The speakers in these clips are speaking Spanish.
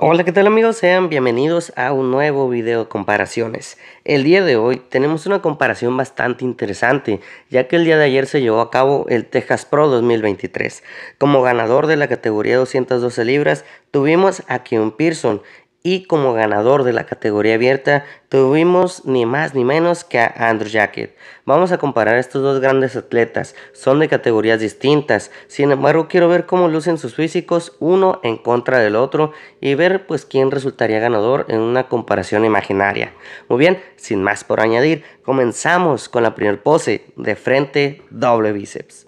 Hola, ¿qué tal amigos? Sean bienvenidos a un nuevo video de comparaciones. El día de hoy tenemos una comparación bastante interesante, ya que el día de ayer se llevó a cabo el Texas Pro 2023. Como ganador de la categoría 212 libras, tuvimos a Kim Pearson y como ganador de la categoría abierta tuvimos ni más ni menos que a Andrew Jacket. Vamos a comparar estos dos grandes atletas, son de categorías distintas, sin embargo quiero ver cómo lucen sus físicos uno en contra del otro y ver pues quién resultaría ganador en una comparación imaginaria. Muy bien, sin más por añadir, comenzamos con la primer pose de frente doble bíceps.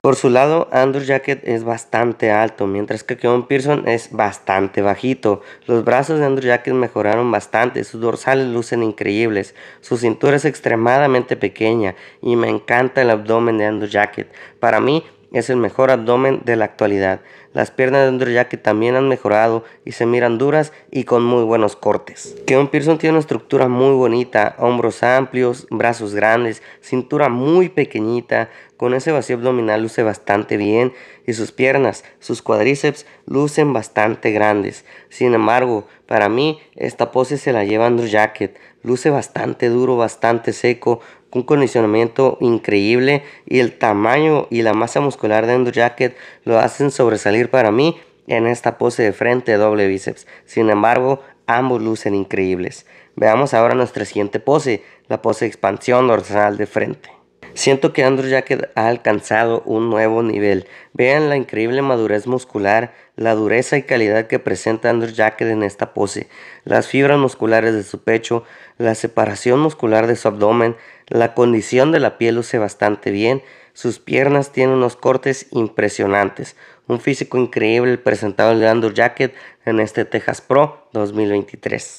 Por su lado, Andrew Jacket es bastante alto, mientras que Keon Pearson es bastante bajito. Los brazos de Andrew Jacket mejoraron bastante, sus dorsales lucen increíbles, su cintura es extremadamente pequeña y me encanta el abdomen de Andrew Jacket. Para mí es el mejor abdomen de la actualidad. Las piernas de Andrew Jacket también han mejorado y se miran duras y con muy buenos cortes. Keon Pearson tiene una estructura muy bonita, hombros amplios, brazos grandes, cintura muy pequeñita, con ese vacío abdominal luce bastante bien y sus piernas, sus cuadríceps lucen bastante grandes. Sin embargo, para mí esta pose se la lleva Andrew Jacket. Luce bastante duro, bastante seco, un condicionamiento increíble y el tamaño y la masa muscular de Andrew Jacket lo hacen sobresalir para mí en esta pose de frente doble bíceps. Sin embargo, ambos lucen increíbles. Veamos ahora nuestra siguiente pose, la pose de expansión dorsal de frente. Siento que Andrew Jacket ha alcanzado un nuevo nivel. Vean la increíble madurez muscular, la dureza y calidad que presenta Andrew Jacket en esta pose, las fibras musculares de su pecho, la separación muscular de su abdomen, la condición de la piel luce bastante bien sus piernas tienen unos cortes impresionantes. Un físico increíble presentado el Andrew Jacket en este Texas Pro 2023.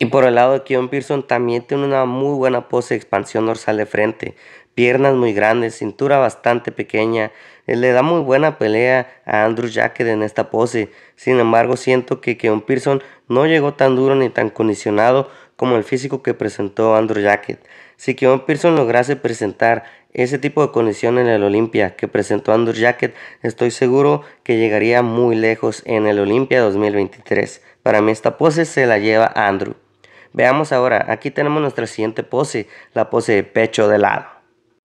Y por el lado de Keon Pearson también tiene una muy buena pose de expansión dorsal de frente, piernas muy grandes, cintura bastante pequeña. Le da muy buena pelea a Andrew Jacket en esta pose. Sin embargo, siento que Keon Pearson no llegó tan duro ni tan condicionado como el físico que presentó Andrew Jacket. Si Kevin Pearson lograse presentar ese tipo de condición en el Olimpia que presentó Andrew Jacket, estoy seguro que llegaría muy lejos en el Olimpia 2023. Para mí esta pose se la lleva Andrew. Veamos ahora, aquí tenemos nuestra siguiente pose, la pose de pecho de lado.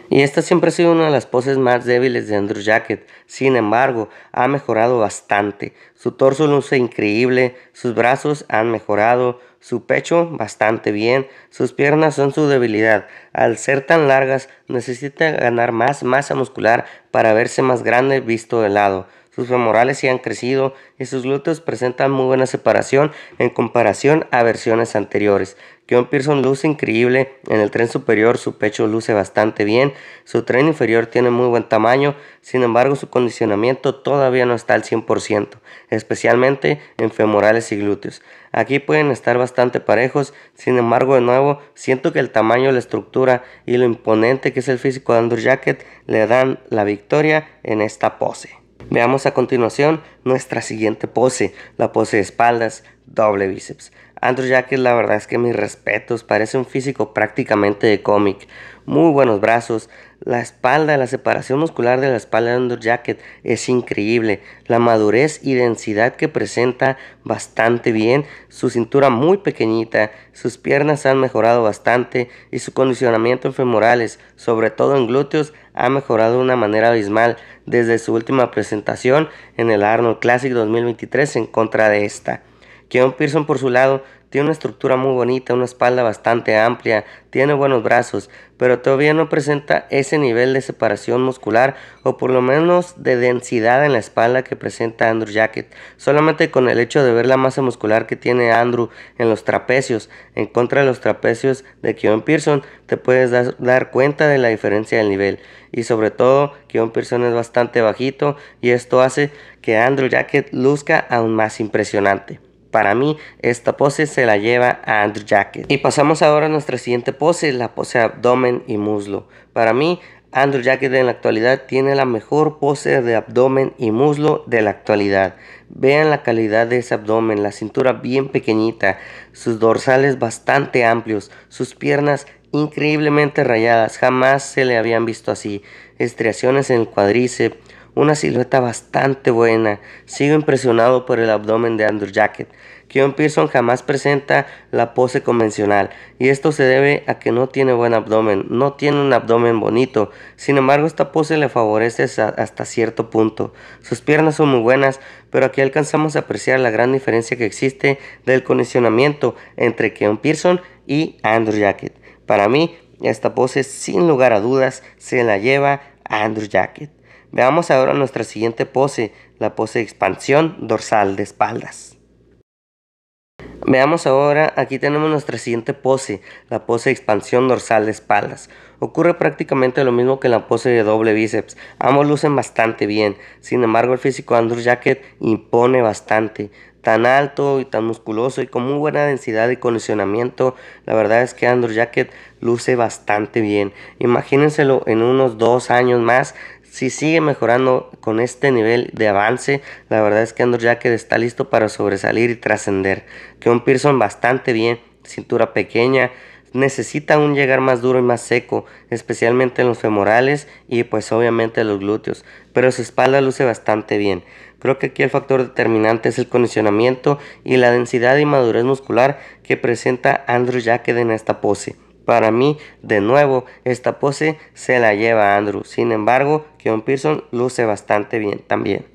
Y esta siempre ha sido una de las poses más débiles de Andrew Jacket. Sin embargo, ha mejorado bastante. Su torso luce increíble, sus brazos han mejorado, su pecho bastante bien, sus piernas son su debilidad. Al ser tan largas, necesita ganar más masa muscular para verse más grande visto de lado sus femorales sí han crecido y sus glúteos presentan muy buena separación en comparación a versiones anteriores. John Pearson luce increíble, en el tren superior su pecho luce bastante bien, su tren inferior tiene muy buen tamaño, sin embargo su condicionamiento todavía no está al 100%, especialmente en femorales y glúteos. Aquí pueden estar bastante parejos, sin embargo de nuevo siento que el tamaño, la estructura y lo imponente que es el físico de Andrew Jacket le dan la victoria en esta pose. Veamos a continuación nuestra siguiente pose, la pose de espaldas, doble bíceps. Andrew Jacket la verdad es que mis respetos, parece un físico prácticamente de cómic. Muy buenos brazos, la espalda, la separación muscular de la espalda de Andrew Jacket es increíble. La madurez y densidad que presenta bastante bien. Su cintura muy pequeñita, sus piernas han mejorado bastante y su condicionamiento en femorales, sobre todo en glúteos, ha mejorado de una manera abismal desde su última presentación en el Arnold Classic 2023 en contra de esta. Keon Pearson por su lado tiene una estructura muy bonita, una espalda bastante amplia, tiene buenos brazos, pero todavía no presenta ese nivel de separación muscular o por lo menos de densidad en la espalda que presenta Andrew Jacket. Solamente con el hecho de ver la masa muscular que tiene Andrew en los trapecios, en contra de los trapecios de Keon Pearson, te puedes dar, cuenta de la diferencia del nivel. Y sobre todo, Keon Pearson es bastante bajito y esto hace que Andrew Jacket luzca aún más impresionante. Para mí, esta pose se la lleva a Andrew Jacket. Y pasamos ahora a nuestra siguiente pose, la pose abdomen y muslo. Para mí, Andrew Jacket en la actualidad tiene la mejor pose de abdomen y muslo de la actualidad. Vean la calidad de ese abdomen, la cintura bien pequeñita, sus dorsales bastante amplios, sus piernas increíblemente rayadas, jamás se le habían visto así, estriaciones en el cuádriceps una silueta bastante buena. Sigo impresionado por el abdomen de Andrew Jacket. Keon Pearson jamás presenta la pose convencional y esto se debe a que no tiene buen abdomen, no tiene un abdomen bonito. Sin embargo, esta pose le favorece hasta cierto punto. Sus piernas son muy buenas, pero aquí alcanzamos a apreciar la gran diferencia que existe del condicionamiento entre Keon Pearson y Andrew Jacket. Para mí, esta pose sin lugar a dudas se la lleva Andrew Jacket. Veamos ahora nuestra siguiente pose, la pose de expansión dorsal de espaldas. Veamos ahora, aquí tenemos nuestra siguiente pose, la pose de expansión dorsal de espaldas. Ocurre prácticamente lo mismo que la pose de doble bíceps, ambos lucen bastante bien, sin embargo el físico de Andrew Jacket impone bastante, tan alto y tan musculoso y con muy buena densidad y condicionamiento, la verdad es que Andrew Jacket luce bastante bien. Imagínenselo en unos dos años más si sigue mejorando con este nivel de avance, la verdad es que Andrew Jacket está listo para sobresalir y trascender. Que un Pearson bastante bien, cintura pequeña, necesita un llegar más duro y más seco, especialmente en los femorales y pues obviamente en los glúteos, pero su espalda luce bastante bien. Creo que aquí el factor determinante es el condicionamiento y la densidad y madurez muscular que presenta Andrew Jacket en esta pose. Para mí, de nuevo, esta pose se la lleva Andrew. Sin embargo, John Pearson luce bastante bien también.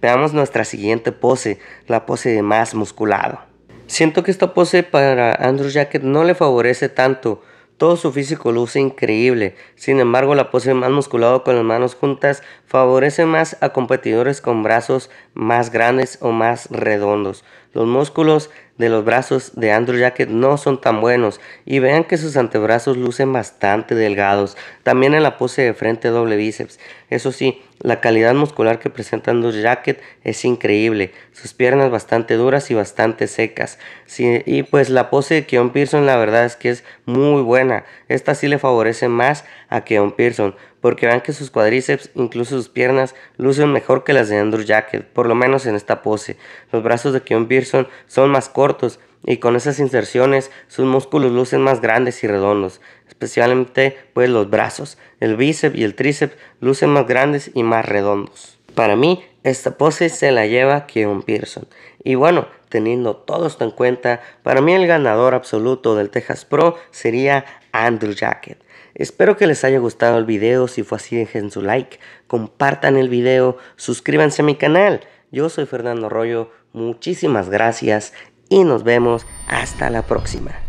Veamos nuestra siguiente pose, la pose de más musculado. Siento que esta pose para Andrew Jacket no le favorece tanto. Todo su físico luce increíble. Sin embargo, la pose de más musculado con las manos juntas favorece más a competidores con brazos más grandes o más redondos. Los músculos de los brazos de Andrew Jacket no son tan buenos y vean que sus antebrazos lucen bastante delgados, también en la pose de frente doble bíceps. Eso sí, la calidad muscular que presenta Andrew Jacket es increíble, sus piernas bastante duras y bastante secas. y pues la pose de Keon Pearson la verdad es que es muy buena, esta sí le favorece más a Keon Pearson porque vean que sus cuadríceps, incluso sus piernas, lucen mejor que las de Andrew Jacket, por lo menos en esta pose. Los brazos de Keon Pearson son más cortos y con esas inserciones sus músculos lucen más grandes y redondos, especialmente pues los brazos, el bíceps y el tríceps lucen más grandes y más redondos. Para mí, esta pose se la lleva Keon Pearson. Y bueno, teniendo todo esto en cuenta, para mí el ganador absoluto del Texas Pro sería Andrew Jacket. Espero que les haya gustado el video, si fue así dejen su like, compartan el video, suscríbanse a mi canal. Yo soy Fernando Arroyo, muchísimas gracias y nos vemos hasta la próxima.